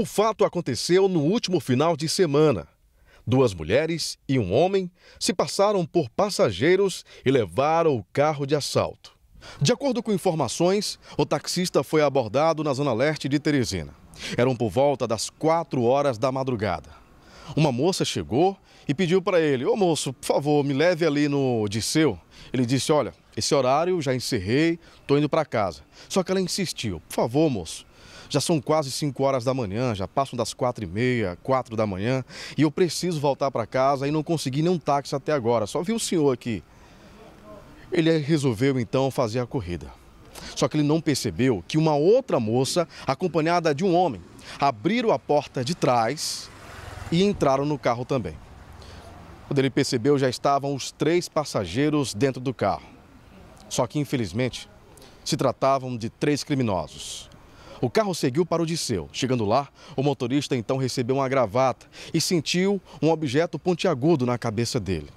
O fato aconteceu no último final de semana. Duas mulheres e um homem se passaram por passageiros e levaram o carro de assalto. De acordo com informações, o taxista foi abordado na zona leste de Teresina. Eram por volta das 4 horas da madrugada. Uma moça chegou e pediu para ele: Ô moço, por favor, me leve ali no Disseu. Ele disse: Olha, esse horário já encerrei, estou indo para casa. Só que ela insistiu: Por favor, moço, já são quase 5 horas da manhã, já passam das 4 e meia, 4 da manhã, e eu preciso voltar para casa e não consegui nenhum táxi até agora. Só vi o senhor aqui. Ele resolveu então fazer a corrida. Só que ele não percebeu que uma outra moça, acompanhada de um homem, abriram a porta de trás e entraram no carro também. Quando ele percebeu, já estavam os três passageiros dentro do carro. Só que, infelizmente, se tratavam de três criminosos. O carro seguiu para Disseu. Chegando lá, o motorista então recebeu uma gravata e sentiu um objeto pontiagudo na cabeça dele.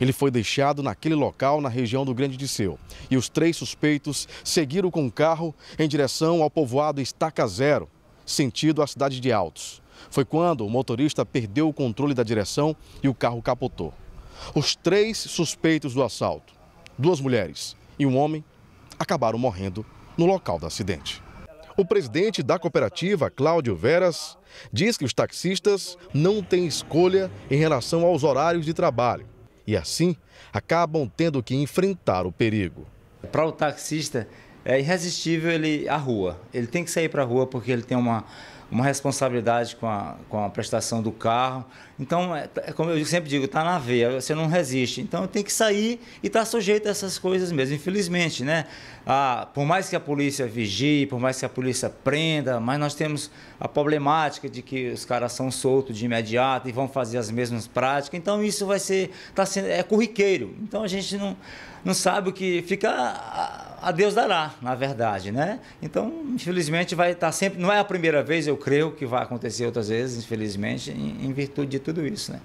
Ele foi deixado naquele local na região do Grande Disseu. E os três suspeitos seguiram com o carro em direção ao povoado Estaca Zero, sentido à cidade de Altos. Foi quando o motorista perdeu o controle da direção e o carro capotou. Os três suspeitos do assalto, duas mulheres e um homem, acabaram morrendo no local do acidente. O presidente da cooperativa, Cláudio Veras, diz que os taxistas não têm escolha em relação aos horários de trabalho e, assim, acabam tendo que enfrentar o perigo. Para o taxista, é irresistível ele a rua. Ele tem que sair para a rua porque ele tem uma uma responsabilidade com a, com a prestação do carro. Então, é, é como eu sempre digo, está na veia, você não resiste. Então, tem que sair e está sujeito a essas coisas mesmo, infelizmente. Né? Ah, por mais que a polícia vigie, por mais que a polícia prenda, mas nós temos a problemática de que os caras são soltos de imediato e vão fazer as mesmas práticas. Então, isso vai ser, tá sendo, é curriqueiro. Então, a gente não, não sabe o que fica... A, a Deus dará, na verdade, né? Então, infelizmente, vai estar tá sempre. Não é a primeira vez, eu creio que vai acontecer outras vezes, infelizmente, em, em virtude de tudo isso. Né?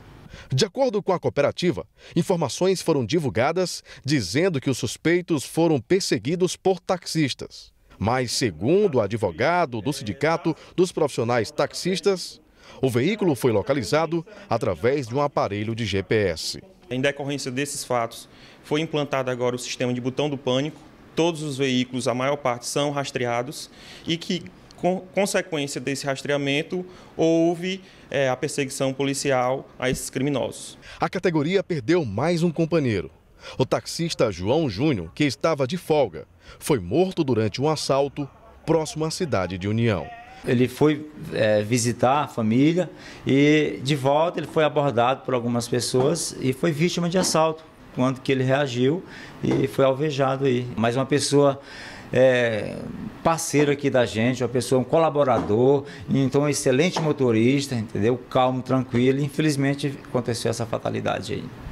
De acordo com a cooperativa, informações foram divulgadas dizendo que os suspeitos foram perseguidos por taxistas. Mas, segundo o advogado do Sindicato dos Profissionais Taxistas, o veículo foi localizado através de um aparelho de GPS. Em decorrência desses fatos, foi implantado agora o sistema de botão do pânico. Todos os veículos, a maior parte, são rastreados e que consequência desse rastreamento, houve é, a perseguição policial a esses criminosos. A categoria perdeu mais um companheiro. O taxista João Júnior, que estava de folga, foi morto durante um assalto próximo à cidade de União. Ele foi é, visitar a família e, de volta, ele foi abordado por algumas pessoas e foi vítima de assalto quando que ele reagiu e foi alvejado aí. Mais uma pessoa é, parceiro aqui da gente, uma pessoa, um colaborador, então um excelente motorista, entendeu? Calmo, tranquilo. Infelizmente aconteceu essa fatalidade aí.